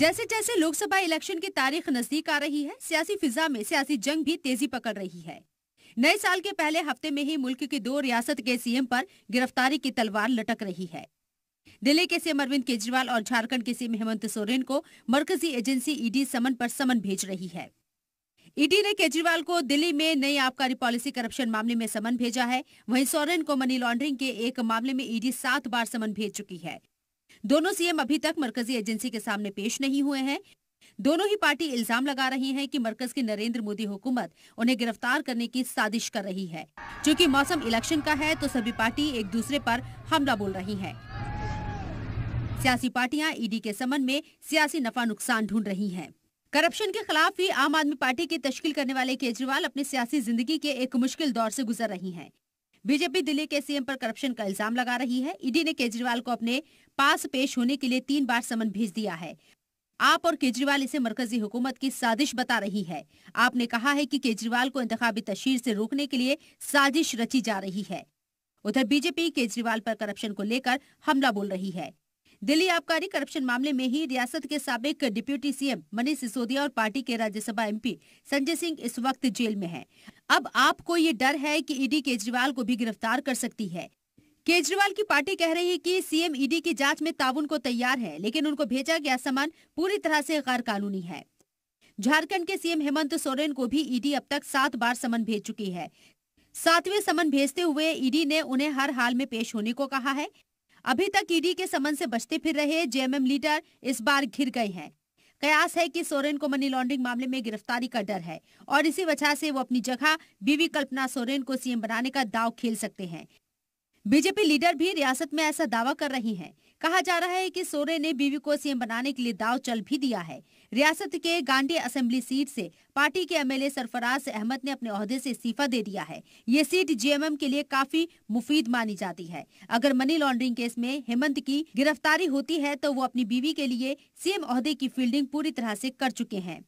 जैसे जैसे लोकसभा इलेक्शन की तारीख नजदीक आ रही है सियासी फिजा में सियासी जंग भी तेजी पकड़ रही है नए साल के पहले हफ्ते में ही मुल्क की दो रियासत के सीएम पर गिरफ्तारी की तलवार लटक रही है दिल्ली के सीएम अरविंद केजरीवाल और झारखंड के सीएम हेमंत सोरेन को मरकजी एजेंसी ईडी समन पर समन भेज रही है ईडी ने केजरीवाल को दिल्ली में नई आबकारी पॉलिसी करप्शन मामले में समन भेजा है वहीं सोरेन को मनी लॉन्ड्रिंग के एक मामले में ईडी सात बार समन भेज चुकी है दोनों सीएम अभी तक मरकजी एजेंसी के सामने पेश नहीं हुए हैं दोनों ही पार्टी इल्जाम लगा रही हैं कि मरकज की नरेंद्र मोदी हुकूमत उन्हें गिरफ्तार करने की साजिश कर रही है क्योंकि मौसम इलेक्शन का है तो सभी पार्टी एक दूसरे पर हमला बोल रही हैं। सियासी पार्टियां ईडी के समन में सियासी नफा नुकसान ढूंढ रही हैं। करप्शन के खिलाफ भी आम आदमी पार्टी की तश्कील करने वाले केजरीवाल अपनी सियासी जिंदगी के एक मुश्किल दौर ऐसी गुजर रही है बीजेपी दिल्ली के सीएम पर करप्शन का इल्जाम लगा रही है ईडी ने केजरीवाल को अपने पास पेश होने के लिए तीन बार समन भेज दिया है आप और केजरीवाल इसे मरकजी हुकूमत की साजिश बता रही है आपने कहा है कि केजरीवाल को इंतजामी तशहर से रोकने के लिए साजिश रची जा रही है उधर बीजेपी केजरीवाल पर करप्शन को लेकर हमला बोल रही है दिल्ली आबकारी करप्शन मामले में ही रियासत के सबक डिप्यूटी सीएम मनीष सिसोदिया और पार्टी के राज्यसभा एमपी संजय सिंह इस वक्त जेल में हैं। अब आपको ये डर है कि ईडी केजरीवाल को भी गिरफ्तार कर सकती है केजरीवाल की पार्टी कह रही है कि सीएम ईडी की जांच में ताबुन को तैयार है लेकिन उनको भेजा गया सामान पूरी तरह से गैर कानूनी है झारखंड के सीएम हेमंत सोरेन को भी ईडी अब तक सात बार समन भेज चुकी है सातवें समन भेजते हुए ईडी ने उन्हें हर हाल में पेश होने को कहा है अभी तक ईडी e के समन से बचते फिर रहे जेएमएम लीडर इस बार घिर गए हैं कयास है कि सोरेन को मनी लॉन्ड्रिंग मामले में गिरफ्तारी का डर है और इसी वजह से वो अपनी जगह बीवी कल्पना सोरेन को सीएम बनाने का दाव खेल सकते हैं बीजेपी लीडर भी रियासत में ऐसा दावा कर रही हैं। कहा जा रहा है कि सोरे ने बीवी को सीएम बनाने के लिए दाव चल भी दिया है रियासत के गांडी असेंबली सीट से पार्टी के एमएलए सरफराज अहमद ने अपने अहदे से इस्तीफा दे दिया है ये सीट जेएमएम के लिए काफी मुफीद मानी जाती है अगर मनी लॉन्ड्रिंग केस में हेमंत की गिरफ्तारी होती है तो वो अपनी बीवी के लिए सीएम अहदे की फील्डिंग पूरी तरह ऐसी कर चुके हैं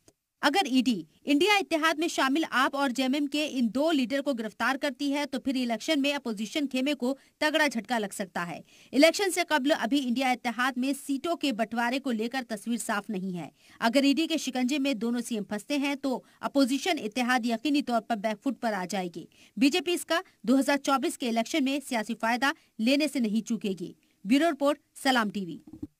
अगर ईडी e इंडिया इतिहाद में शामिल आप और जेएमएम के इन दो लीडर को गिरफ्तार करती है तो फिर इलेक्शन में अपोजिशन खेमे को तगड़ा झटका लग सकता है इलेक्शन से कबल अभी इंडिया इतिहाद में सीटों के बंटवारे को लेकर तस्वीर साफ नहीं है अगर ईडी e के शिकंजे में दोनों सीएम फंसते हैं तो अपोजिशन इतिहाद यकीनी तौर पर बैकफुट पर आ जाएगी बीजेपी इसका दो के इलेक्शन में सियासी फायदा लेने से नहीं चूकेगी ब्यूरो रिपोर्ट सलाम टीवी